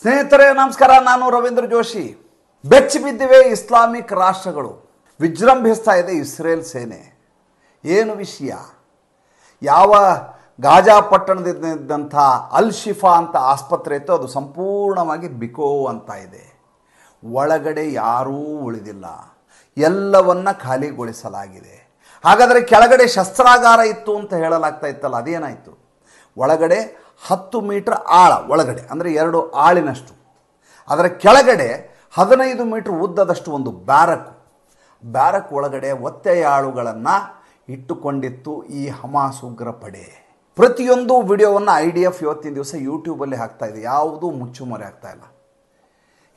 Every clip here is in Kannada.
ಸ್ನೇಹಿತರೆ ನಮಸ್ಕಾರ ನಾನು ರವೀಂದ್ರ ಜೋಶಿ ಬೆಚ್ಚಿ ಬಿದ್ದಿವೆ ಇಸ್ಲಾಮಿಕ್ ರಾಷ್ಟ್ರಗಳು ವಿಜೃಂಭಿಸ್ತಾ ಇದೆ ಇಸ್ರೇಲ್ ಸೇನೆ ಏನು ವಿಷಯ ಯಾವ ಗಾಜಾ ಪಟ್ಟಣದಿದ್ದಂಥ ಅಲ್ ಶಿಫಾ ಅಂತ ಆಸ್ಪತ್ರೆ ಇತ್ತು ಅದು ಸಂಪೂರ್ಣವಾಗಿ ಬಿಕೋ ಅಂತ ಇದೆ ಒಳಗಡೆ ಯಾರೂ ಉಳಿದಿಲ್ಲ ಎಲ್ಲವನ್ನ ಖಾಲಿಗೊಳಿಸಲಾಗಿದೆ ಹಾಗಾದರೆ ಕೆಳಗಡೆ ಶಸ್ತ್ರಾಗಾರ ಇತ್ತು ಅಂತ ಹೇಳಲಾಗ್ತಾ ಇತ್ತಲ್ಲ ಅದೇನಾಯಿತು ಒಳಗಡೆ ಹತ್ತು ಮೀಟ್ರ್ ಆಳ ಒಳಗಡೆ ಅಂದರೆ ಎರಡು ಆಳಿನಷ್ಟು ಅದರ ಕೆಳಗಡೆ ಹದಿನೈದು ಮೀಟ್ರ್ ಉದ್ದದಷ್ಟು ಒಂದು ಬ್ಯಾರಕ್ ಬ್ಯಾರಕ್ ಒಳಗಡೆ ಒತ್ತೆಯಾಳುಗಳನ್ನು ಇಟ್ಟುಕೊಂಡಿತ್ತು ಈ ಹಮಾಸುಗ್ರ ಪಡೆ ಪ್ರತಿಯೊಂದು ವಿಡಿಯೋವನ್ನು ಐ ಡಿ ಎಫ್ ಇವತ್ತಿನ ದಿವಸ ಯೂಟ್ಯೂಬಲ್ಲಿ ಹಾಕ್ತಾ ಇದೆ ಯಾವುದೂ ಮುಚ್ಚುಮರೆ ಆಗ್ತಾ ಇಲ್ಲ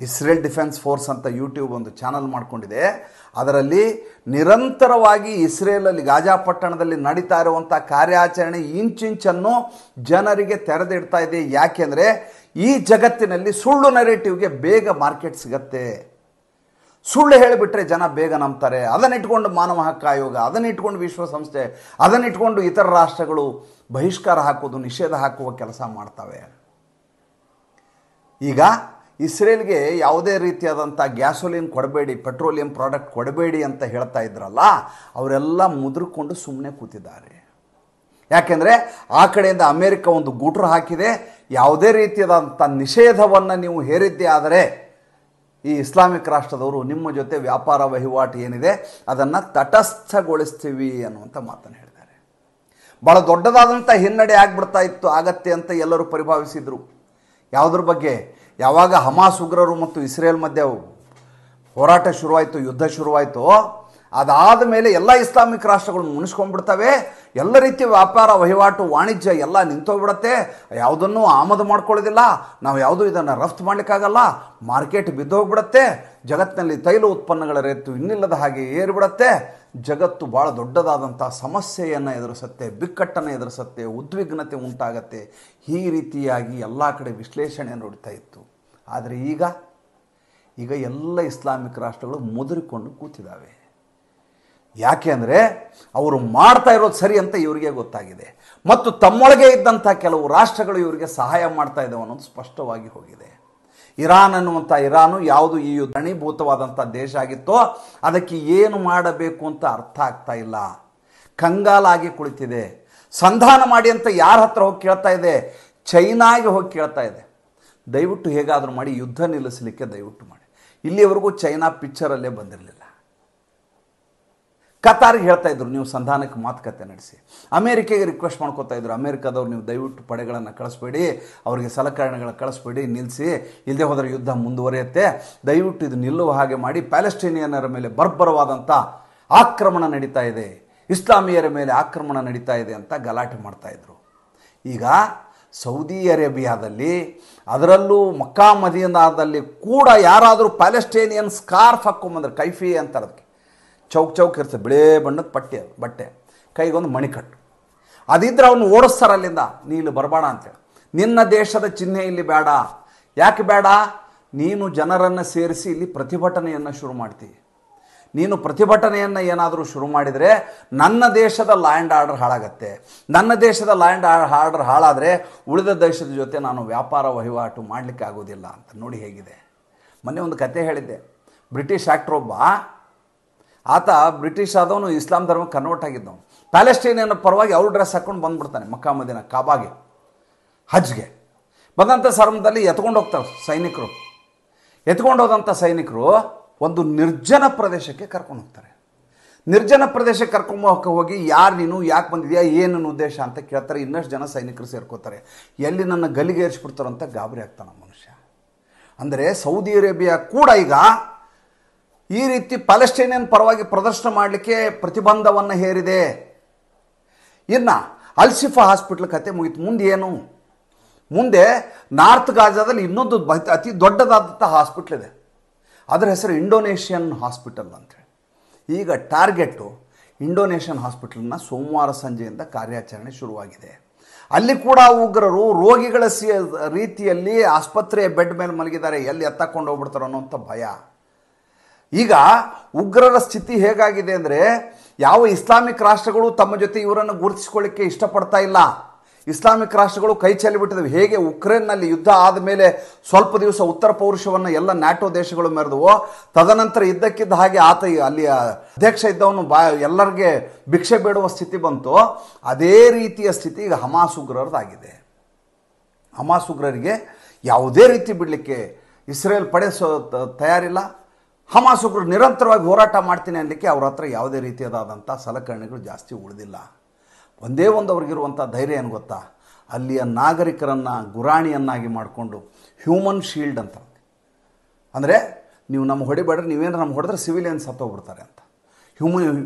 ಇಸ್ರೇಲ್ ಡಿಫೆನ್ಸ್ ಫೋರ್ಸ್ ಅಂತ ಯೂಟ್ಯೂಬ್ ಒಂದು ಚಾನಲ್ ಮಾಡಿಕೊಂಡಿದೆ ಅದರಲ್ಲಿ ನಿರಂತರವಾಗಿ ಇಸ್ರೇಲಲ್ಲಿ ಗಾಜಾ ಪಟ್ಟಣದಲ್ಲಿ ನಡೀತಾ ಇರುವಂಥ ಕಾರ್ಯಾಚರಣೆ ಇಂಚಿಂಚನ್ನು ಜನರಿಗೆ ತೆರೆದಿಡ್ತಾ ಇದೆ ಯಾಕೆಂದರೆ ಈ ಜಗತ್ತಿನಲ್ಲಿ ಸುಳ್ಳು ನೆರೇಟಿವ್ಗೆ ಬೇಗ ಮಾರ್ಕೆಟ್ ಸಿಗತ್ತೆ ಸುಳ್ಳು ಹೇಳಿಬಿಟ್ರೆ ಜನ ಬೇಗ ನಂಬ್ತಾರೆ ಅದನ್ನಿಟ್ಕೊಂಡು ಮಾನವ ಹಕ್ಕು ಆಯೋಗ ಅದನ್ನಿಟ್ಕೊಂಡು ವಿಶ್ವಸಂಸ್ಥೆ ಅದನ್ನಿಟ್ಕೊಂಡು ಇತರ ರಾಷ್ಟ್ರಗಳು ಬಹಿಷ್ಕಾರ ಹಾಕೋದು ನಿಷೇಧ ಹಾಕುವ ಕೆಲಸ ಮಾಡ್ತವೆ ಈಗ ಇಸ್ರೇಲ್ಗೆ ಯಾವುದೇ ರೀತಿಯಾದಂಥ ಗ್ಯಾಸೋಲಿನ್ ಕೊಡಬೇಡಿ ಪೆಟ್ರೋಲಿಯಂ ಪ್ರಾಡಕ್ಟ್ ಕೊಡಬೇಡಿ ಅಂತ ಹೇಳ್ತಾ ಇದ್ರಲ್ಲ ಅವರೆಲ್ಲ ಮುದುರ್ಕೊಂಡು ಸುಮ್ಮನೆ ಕೂತಿದ್ದಾರೆ ಯಾಕೆಂದರೆ ಆ ಕಡೆಯಿಂದ ಅಮೇರಿಕ ಒಂದು ಗೂಟ್ರು ಹಾಕಿದೆ ಯಾವುದೇ ರೀತಿಯಾದಂಥ ನಿಷೇಧವನ್ನು ನೀವು ಹೇರಿದ್ದೆ ಆದರೆ ಈ ಇಸ್ಲಾಮಿಕ್ ರಾಷ್ಟ್ರದವರು ನಿಮ್ಮ ಜೊತೆ ವ್ಯಾಪಾರ ವಹಿವಾಟು ಏನಿದೆ ಅದನ್ನು ತಟಸ್ಥಗೊಳಿಸ್ತೀವಿ ಅನ್ನುವಂಥ ಮಾತನ್ನು ಹೇಳಿದ್ದಾರೆ ಭಾಳ ದೊಡ್ಡದಾದಂಥ ಹಿನ್ನಡೆ ಆಗ್ಬಿಡ್ತಾ ಇತ್ತು ಆಗತ್ತೆ ಅಂತ ಎಲ್ಲರೂ ಪರಿಭಾವಿಸಿದರು ಯಾವುದ್ರ ಬಗ್ಗೆ ಯಾವಾಗ ಹಮಾಸ್ ಉಗ್ರರು ಮತ್ತು ಇಸ್ರೇಲ್ ಮಧ್ಯೆ ಹೋರಾಟ ಶುರುವಾಯಿತು ಯುದ್ಧ ಶುರುವಾಯಿತು ಅದಾದ ಮೇಲೆ ಎಲ್ಲ ಇಸ್ಲಾಮಿಕ್ ರಾಷ್ಟ್ರಗಳು ಮುನಿಸ್ಕೊಂಡ್ಬಿಡ್ತವೆ ಎಲ್ಲ ರೀತಿಯ ವ್ಯಾಪಾರ ವಹಿವಾಟು ವಾಣಿಜ್ಯ ಎಲ್ಲ ನಿಂತೋಗ್ಬಿಡತ್ತೆ ಯಾವುದನ್ನು ಆಮದು ಮಾಡ್ಕೊಳ್ಳೋದಿಲ್ಲ ನಾವು ಯಾವುದೂ ಇದನ್ನು ರಫ್ತು ಮಾಡಲಿಕ್ಕಾಗಲ್ಲ ಮಾರ್ಕೆಟ್ ಬಿದ್ದೋಗ್ಬಿಡತ್ತೆ ಜಗತ್ತಿನಲ್ಲಿ ತೈಲ ಉತ್ಪನ್ನಗಳ ರೇತು ಇನ್ನಿಲ್ಲದ ಹಾಗೆ ಏರಿಬಿಡತ್ತೆ ಜಗತ್ತು ಭಾಳ ದೊಡ್ಡದಾದಂಥ ಸಮಸ್ಯೆಯನ್ನು ಎದುರಿಸುತ್ತೆ ಬಿಕ್ಕಟ್ಟನ್ನು ಎದುರಿಸುತ್ತೆ ಉದ್ವಿಗ್ನತೆ ಉಂಟಾಗತ್ತೆ ಈ ರೀತಿಯಾಗಿ ಎಲ್ಲ ಕಡೆ ವಿಶ್ಲೇಷಣೆ ನೋಡ್ತಾ ಇತ್ತು ಆದರೆ ಈಗ ಈಗ ಎಲ್ಲ ಇಸ್ಲಾಮಿಕ್ ರಾಷ್ಟ್ರಗಳು ಮುದುರಿಕೊಂಡು ಕೂತಿದ್ದಾವೆ ಯಾಕೆ ಅಂದರೆ ಅವರು ಮಾಡ್ತಾ ಇರೋದು ಸರಿ ಅಂತ ಇವರಿಗೆ ಗೊತ್ತಾಗಿದೆ ಮತ್ತು ತಮ್ಮೊಳಗೆ ಇದ್ದಂಥ ಕೆಲವು ರಾಷ್ಟ್ರಗಳು ಇವರಿಗೆ ಸಹಾಯ ಮಾಡ್ತಾ ಇದ್ದಾವೆ ಅನ್ನೋದು ಸ್ಪಷ್ಟವಾಗಿ ಹೋಗಿದೆ ಇರಾನ್ ಅನ್ನುವಂಥ ಇರಾನು ಯಾವುದು ಈ ಧಣೀಭೂತವಾದಂಥ ದೇಶ ಆಗಿತ್ತೋ ಅದಕ್ಕೆ ಏನು ಮಾಡಬೇಕು ಅಂತ ಅರ್ಥ ಆಗ್ತಾ ಇಲ್ಲ ಕಂಗಾಲಾಗಿ ಕುಳಿತಿದೆ ಸಂಧಾನ ಮಾಡಿ ಅಂತ ಯಾರ ಹತ್ರ ಹೋಗಿ ಕೇಳ್ತಾ ಇದೆ ಚೈನಾಗೆ ಹೋಗಿ ಕೇಳ್ತಾ ಇದೆ ದಯವಿಟ್ಟು ಹೇಗಾದರೂ ಮಾಡಿ ಯುದ್ಧ ನಿಲ್ಲಿಸಲಿಕ್ಕೆ ದಯವಿಟ್ಟು ಮಾಡಿ ಇಲ್ಲಿಯವರೆಗೂ ಚೈನಾ ಪಿಕ್ಚರಲ್ಲೇ ಬಂದಿರಲಿಲ್ಲ ಕತಾರಿಗೆ ಹೇಳ್ತಾ ಇದ್ರು ನೀವು ಸಂಧಾನಕ್ಕೆ ಮಾತುಕತೆ ನಡೆಸಿ ಅಮೇರಿಕೆಗೆ ರಿಕ್ವೆಸ್ಟ್ ಮಾಡ್ಕೋತಾ ಇದ್ರು ಅಮೇರಿಕಾದವ್ರು ನೀವು ದಯವಿಟ್ಟು ಪಡೆಗಳನ್ನು ಕಳಿಸ್ಬೇಡಿ ಅವರಿಗೆ ಸಲಕರಣೆಗಳನ್ನು ಕಳಿಸ್ಬೇಡಿ ನಿಲ್ಲಿಸಿ ಇಲ್ಲದೆ ಹೋದರೆ ಯುದ್ಧ ಮುಂದುವರಿಯುತ್ತೆ ದಯವಿಟ್ಟು ಇದು ನಿಲ್ಲುವ ಹಾಗೆ ಮಾಡಿ ಪ್ಯಾಲೆಸ್ಟೀನಿಯನ್ನರ ಮೇಲೆ ಬರ್ಬರವಾದಂಥ ಆಕ್ರಮಣ ನಡೀತಾ ಇದೆ ಇಸ್ಲಾಮಿಯರ ಮೇಲೆ ಆಕ್ರಮಣ ನಡೀತಾ ಇದೆ ಅಂತ ಗಲಾಟೆ ಮಾಡ್ತಾಯಿದ್ರು ಈಗ ಸೌದಿ ಅರೇಬಿಯಾದಲ್ಲಿ ಅದರಲ್ಲೂ ಮಕ್ಕಾ ಮದೀನಾದಲ್ಲಿ ಕೂಡ ಯಾರಾದರೂ ಪ್ಯಾಲೆಸ್ಟೇನಿಯನ್ ಸ್ಕಾರ್ಫ್ ಹಾಕೊಂಬಂದ್ರೆ ಕೈಫಿ ಅಂತ ಅದಕ್ಕೆ ಚೌಕ್ ಚೌಕ್ ಇರ್ತದೆ ಬಿಳೇ ಬಣ್ಣದ ಪಟ್ಟಿ ಬಟ್ಟೆ ಕೈಗೊಂದು ಮಣಿಕಟ್ಟು ಅದಿದ್ರೆ ಅವನು ಓಡಿಸ್ತಾರೆ ಅಲ್ಲಿಂದ ನೀನು ಬರಬೇಡ ಅಂತೇಳಿ ನಿನ್ನ ದೇಶದ ಚಿಹ್ನೆ ಇಲ್ಲಿ ಬೇಡ ಯಾಕೆ ಬೇಡ ನೀನು ಜನರನ್ನು ಸೇರಿಸಿ ಇಲ್ಲಿ ಪ್ರತಿಭಟನೆಯನ್ನು ಶುರು ಮಾಡ್ತೀವಿ ನೀನು ಪ್ರತಿಭಟನೆಯನ್ನು ಏನಾದರೂ ಶುರು ಮಾಡಿದರೆ ನನ್ನ ದೇಶದ ಲ್ಯಾಂಡ್ ಆರ್ಡರ್ ಹಾಳಾಗತ್ತೆ ನನ್ನ ದೇಶದ ಲ್ಯಾಂಡ್ ಆರ್ಡರ್ ಹಾಳಾದರೆ ಉಳಿದ ದೇಶದ ಜೊತೆ ನಾನು ವ್ಯಾಪಾರ ವಹಿವಾಟು ಮಾಡಲಿಕ್ಕೆ ಆಗೋದಿಲ್ಲ ಅಂತ ನೋಡಿ ಹೇಗಿದೆ ಮೊನ್ನೆ ಒಂದು ಕತೆ ಹೇಳಿದ್ದೆ ಬ್ರಿಟಿಷ್ ಆಕ್ಟರ್ ಒಬ್ಬ ಆತ ಬ್ರಿಟಿಷ್ ಆದವನು ಇಸ್ಲಾಂ ಧರ್ಮಕ್ಕೆ ಕನ್ವರ್ಟ್ ಆಗಿದ್ದವನು ಪ್ಯಾಲೆಸ್ಟೈನಿಯನ್ ಪರವಾಗಿ ಅವ್ರ ಡ್ರೆಸ್ ಹಾಕ್ಕೊಂಡು ಬಂದ್ಬಿಡ್ತಾನೆ ಮಕ್ಕಾಮದಿನ ಕಾಬಾಗೆ ಹಜ್ಗೆ ಬಂದಂಥ ಸರ್ಮದಲ್ಲಿ ಎತ್ಕೊಂಡು ಹೋಗ್ತಾರೆ ಸೈನಿಕರು ಎತ್ಕೊಂಡು ಹೋದಂಥ ಸೈನಿಕರು ಒಂದು ನಿರ್ಜನ ಪ್ರದೇಶಕ್ಕೆ ಕರ್ಕೊಂಡು ಹೋಗ್ತಾರೆ ನಿರ್ಜನ ಪ್ರದೇಶಕ್ಕೆ ಕರ್ಕೊಂಬೋಕೆ ಹೋಗಿ ಯಾರು ನೀನು ಯಾಕೆ ಬಂದಿದೆಯಾ ಏನನ್ನು ಉದ್ದೇಶ ಅಂತ ಕೇಳ್ತಾರೆ ಇನ್ನಷ್ಟು ಜನ ಸೈನಿಕರು ಸೇರ್ಕೋತಾರೆ ಎಲ್ಲಿ ನನ್ನ ಗಲಿಗೆ ಅಂತ ಗಾಬರಿ ಆಗ್ತಾನೆ ಮನುಷ್ಯ ಅಂದರೆ ಸೌದಿ ಅರೇಬಿಯಾ ಕೂಡ ಈಗ ಈ ರೀತಿ ಪ್ಯಾಲೆಸ್ಟೈನಿಯನ್ ಪರವಾಗಿ ಪ್ರದರ್ಶನ ಮಾಡಲಿಕ್ಕೆ ಪ್ರತಿಬಂಧವನ್ನು ಹೇರಿದೆ ಇನ್ನು ಅಲ್ಸಿಫಾ ಹಾಸ್ಪಿಟ್ಲ್ ಕತೆ ಮುಗೀತು ಮುಂದೆ ಏನು ಮುಂದೆ ನಾರ್ತ್ ಗಾಜಾದಲ್ಲಿ ಇನ್ನೊಂದು ಅತಿ ದೊಡ್ಡದಾದಂಥ ಹಾಸ್ಪಿಟ್ಲ್ ಇದೆ ಅದರ ಹೆಸರು ಇಂಡೋನೇಷಿಯನ್ ಹಾಸ್ಪಿಟಲ್ ಅಂತೇಳಿ ಈಗ ಟಾರ್ಗೆಟು ಇಂಡೋನೇಷಿಯನ್ ಹಾಸ್ಪಿಟಲ್ನ ಸೋಮವಾರ ಸಂಜೆಯಿಂದ ಕಾರ್ಯಾಚರಣೆ ಶುರುವಾಗಿದೆ ಅಲ್ಲಿ ಕೂಡ ಉಗ್ರರು ರೋಗಿಗಳ ಸಿ ರೀತಿಯಲ್ಲಿ ಆಸ್ಪತ್ರೆಯ ಬೆಡ್ ಮೇಲೆ ಮಲಗಿದ್ದಾರೆ ಎಲ್ಲಿ ಎತ್ತಕೊಂಡು ಹೋಗ್ಬಿಡ್ತಾರೋ ಅನ್ನೋಂಥ ಭಯ ಈಗ ಉಗ್ರರ ಸ್ಥಿತಿ ಹೇಗಾಗಿದೆ ಅಂದರೆ ಯಾವ ಇಸ್ಲಾಮಿಕ್ ರಾಷ್ಟ್ರಗಳು ತಮ್ಮ ಜೊತೆ ಇವರನ್ನು ಗುರುತಿಸ್ಕೊಳ್ಳಿಕ್ಕೆ ಇಷ್ಟಪಡ್ತಾ ಇಲ್ಲ ಇಸ್ಲಾಮಿಕ್ ರಾಷ್ಟ್ರಗಳು ಕೈ ಚೆಲ್ಲಿಬಿಟ್ಟಿದವು ಹೇಗೆ ಉಕ್ರೇನ್ನಲ್ಲಿ ಯುದ್ಧ ಆದ ಮೇಲೆ ಸ್ವಲ್ಪ ದಿವಸ ಉತ್ತರ ಪೌರುಷವನ್ನು ಎಲ್ಲ ನ್ಯಾಟೋ ದೇಶಗಳು ಮೆರೆದವು ತದನಂತರ ಇದ್ದಕ್ಕಿದ್ದ ಹಾಗೆ ಆತ ಅಲ್ಲಿಯ ಅಧ್ಯಕ್ಷ ಇದ್ದವನು ಬಾ ಎಲ್ಲರಿಗೆ ಭಿಕ್ಷೆ ಬೇಡುವ ಸ್ಥಿತಿ ಬಂತು ಅದೇ ರೀತಿಯ ಸ್ಥಿತಿ ಈಗ ಹಮಾಸ್ ಉಗ್ರರದಾಗಿದೆ ಹಮಾಸ್ ಉಗ್ರರಿಗೆ ಯಾವುದೇ ರೀತಿ ಬಿಡಲಿಕ್ಕೆ ಇಸ್ರೇಲ್ ಪಡೆ ತಯಾರಿಲ್ಲ ಹಮಾಸ್ ಉಗ್ರರು ನಿರಂತರವಾಗಿ ಹೋರಾಟ ಮಾಡ್ತೀನಿ ಅನ್ನಲಿಕ್ಕೆ ಅವ್ರ ಹತ್ರ ಯಾವುದೇ ರೀತಿಯಾದಂಥ ಸಲಕರಣೆಗಳು ಜಾಸ್ತಿ ಉಳಿದಿಲ್ಲ ಒಂದೇ ಒಂದು ಅವ್ರಿಗಿರುವಂಥ ಧೈರ್ಯ ಏನು ಗೊತ್ತಾ ಅಲ್ಲಿಯ ನಾಗರಿಕರನ್ನು ಗುರಾಣಿಯನ್ನಾಗಿ ಮಾಡಿಕೊಂಡು ಹ್ಯೂಮನ್ ಶೀಲ್ಡ್ ಅಂತ ಅಂದರೆ ನೀವು ನಮ್ಮ ಹೊಡಿಬೇಡ್ರೆ ನೀವೇನು ನಮ್ಮ ಹೊಡೆದ್ರೆ ಸಿವಿಲಿಯನ್ಸ್ ಹತ್ತೋಗ್ಬಿಡ್ತಾರೆ ಅಂತ ಹ್ಯೂಮನ್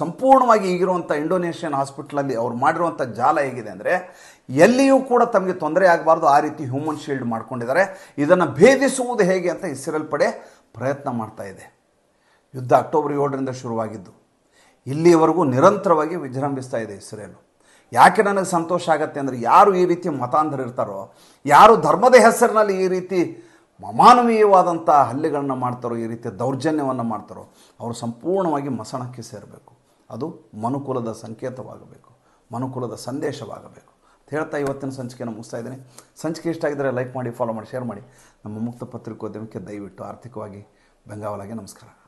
ಸಂಪೂರ್ಣವಾಗಿ ಈಗಿರುವಂಥ ಇಂಡೋನೇಷ್ಯನ್ ಹಾಸ್ಪಿಟ್ಲಲ್ಲಿ ಅವ್ರು ಮಾಡಿರುವಂಥ ಜಾಲ ಹೇಗಿದೆ ಅಂದರೆ ಎಲ್ಲಿಯೂ ಕೂಡ ತಮಗೆ ತೊಂದರೆ ಆಗಬಾರ್ದು ಆ ರೀತಿ ಹ್ಯೂಮನ್ ಶೀಲ್ಡ್ ಮಾಡ್ಕೊಂಡಿದ್ದಾರೆ ಇದನ್ನು ಭೇದಿಸುವುದು ಹೇಗೆ ಅಂತ ಇಸ್ರೇಲ್ ಪಡೆ ಪ್ರಯತ್ನ ಮಾಡ್ತಾ ಇದೆ ಯುದ್ಧ ಅಕ್ಟೋಬರ್ ಏಳರಿಂದ ಶುರುವಾಗಿದ್ದು ಇಲ್ಲಿಯವರೆಗೂ ನಿರಂತರವಾಗಿ ವಿಜೃಂಭಿಸ್ತಾ ಇದೆ ಇಸ್ರೇಲು ಯಾಕೆ ನನಗೆ ಸಂತೋಷ ಆಗತ್ತೆ ಅಂದರೆ ಯಾರು ಈ ರೀತಿ ಮತಾಂಧರು ಇರ್ತಾರೋ ಯಾರು ಧರ್ಮದ ಹೆಸರಿನಲ್ಲಿ ಈ ರೀತಿ ಮಮಾನವೀಯವಾದಂಥ ಹಲ್ಲೆಗಳನ್ನ ಮಾಡ್ತಾರೋ ಈ ರೀತಿ ದೌರ್ಜನ್ಯವನ್ನು ಮಾಡ್ತಾರೋ ಅವರು ಸಂಪೂರ್ಣವಾಗಿ ಮಸಣಕ್ಕೆ ಸೇರಬೇಕು ಅದು ಮನುಕುಲದ ಸಂಕೇತವಾಗಬೇಕು ಮನುಕುಲದ ಸಂದೇಶವಾಗಬೇಕು ಅಂತ ಹೇಳ್ತಾ ಇವತ್ತಿನ ಸಂಚಿಕೆಯನ್ನು ಮುಗಿಸ್ತಾ ಇದ್ದೀನಿ ಸಂಚಿಕೆ ಇಷ್ಟ ಆಗಿದ್ದರೆ ಲೈಕ್ ಮಾಡಿ ಫಾಲೋ ಮಾಡಿ ಶೇರ್ ಮಾಡಿ ನಮ್ಮ ಮುಕ್ತ ಪತ್ರಿಕೋದ್ಯಮಕ್ಕೆ ದಯವಿಟ್ಟು ಆರ್ಥಿಕವಾಗಿ ಬೆಂಗಾವಲಾಗಿ ನಮಸ್ಕಾರ